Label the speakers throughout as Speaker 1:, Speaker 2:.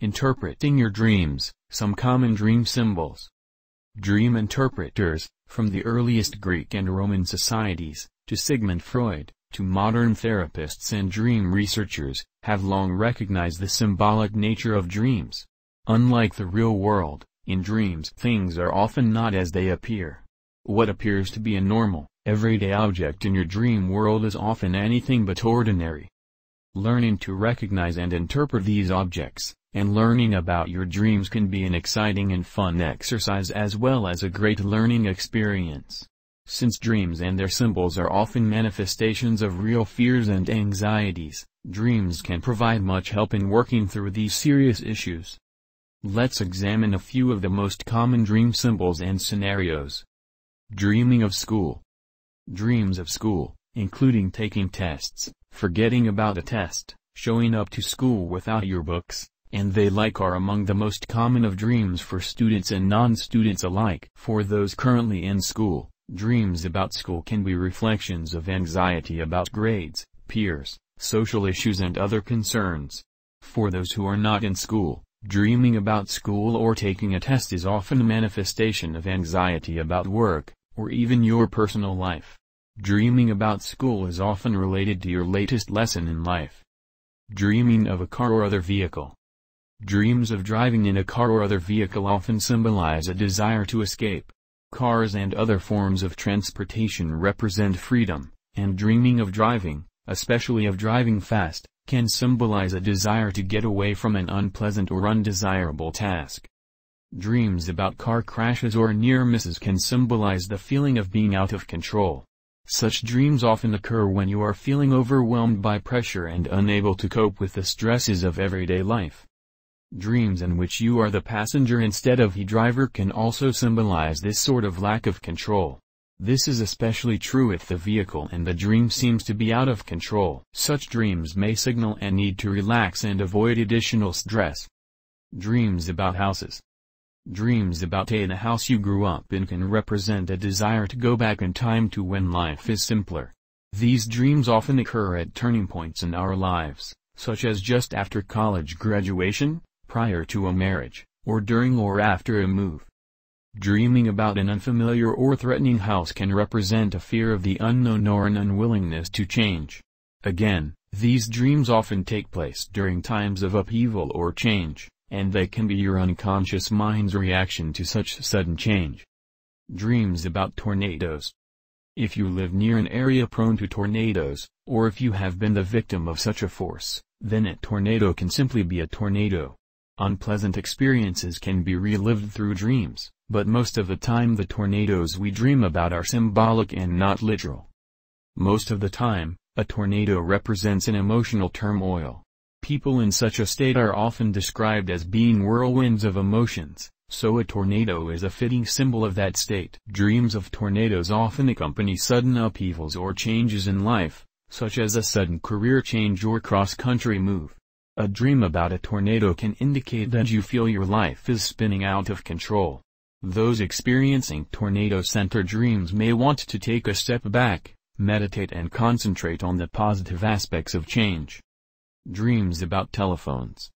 Speaker 1: Interpreting your dreams, some common dream symbols. Dream interpreters, from the earliest Greek and Roman societies, to Sigmund Freud, to modern therapists and dream researchers, have long recognized the symbolic nature of dreams. Unlike the real world, in dreams things are often not as they appear. What appears to be a normal, everyday object in your dream world is often anything but ordinary. Learning to recognize and interpret these objects, and learning about your dreams can be an exciting and fun exercise as well as a great learning experience. Since dreams and their symbols are often manifestations of real fears and anxieties, dreams can provide much help in working through these serious issues. Let's examine a few of the most common dream symbols and scenarios. Dreaming of school. Dreams of school, including taking tests, forgetting about a test, showing up to school without your books, and they like are among the most common of dreams for students and non-students alike. For those currently in school, dreams about school can be reflections of anxiety about grades, peers, social issues and other concerns. For those who are not in school, dreaming about school or taking a test is often a manifestation of anxiety about work, or even your personal life. Dreaming about school is often related to your latest lesson in life. Dreaming of a car or other vehicle Dreams of driving in a car or other vehicle often symbolize a desire to escape. Cars and other forms of transportation represent freedom, and dreaming of driving, especially of driving fast, can symbolize a desire to get away from an unpleasant or undesirable task. Dreams about car crashes or near misses can symbolize the feeling of being out of control. Such dreams often occur when you are feeling overwhelmed by pressure and unable to cope with the stresses of everyday life. Dreams in which you are the passenger instead of the driver can also symbolize this sort of lack of control. This is especially true if the vehicle and the dream seems to be out of control. Such dreams may signal a need to relax and avoid additional stress. Dreams about houses Dreams about a the house you grew up in can represent a desire to go back in time to when life is simpler. These dreams often occur at turning points in our lives, such as just after college graduation, prior to a marriage, or during or after a move. Dreaming about an unfamiliar or threatening house can represent a fear of the unknown or an unwillingness to change. Again, these dreams often take place during times of upheaval or change, and they can be your unconscious mind's reaction to such sudden change. Dreams about tornadoes. If you live near an area prone to tornadoes, or if you have been the victim of such a force, then a tornado can simply be a tornado. Unpleasant experiences can be relived through dreams, but most of the time the tornadoes we dream about are symbolic and not literal. Most of the time, a tornado represents an emotional turmoil. People in such a state are often described as being whirlwinds of emotions, so a tornado is a fitting symbol of that state. Dreams of tornadoes often accompany sudden upheavals or changes in life, such as a sudden career change or cross-country move. A dream about a tornado can indicate that you feel your life is spinning out of control. Those experiencing tornado-center dreams may want to take a step back, meditate and concentrate on the positive aspects of change. Dreams about telephones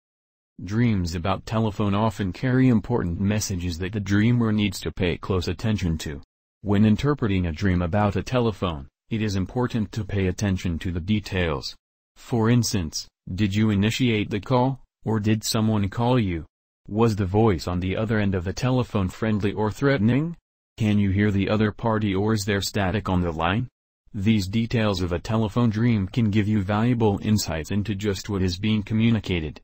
Speaker 1: Dreams about telephone often carry important messages that the dreamer needs to pay close attention to. When interpreting a dream about a telephone, it is important to pay attention to the details. For instance, did you initiate the call, or did someone call you? Was the voice on the other end of the telephone friendly or threatening? Can you hear the other party or is there static on the line? These details of a telephone dream can give you valuable insights into just what is being communicated.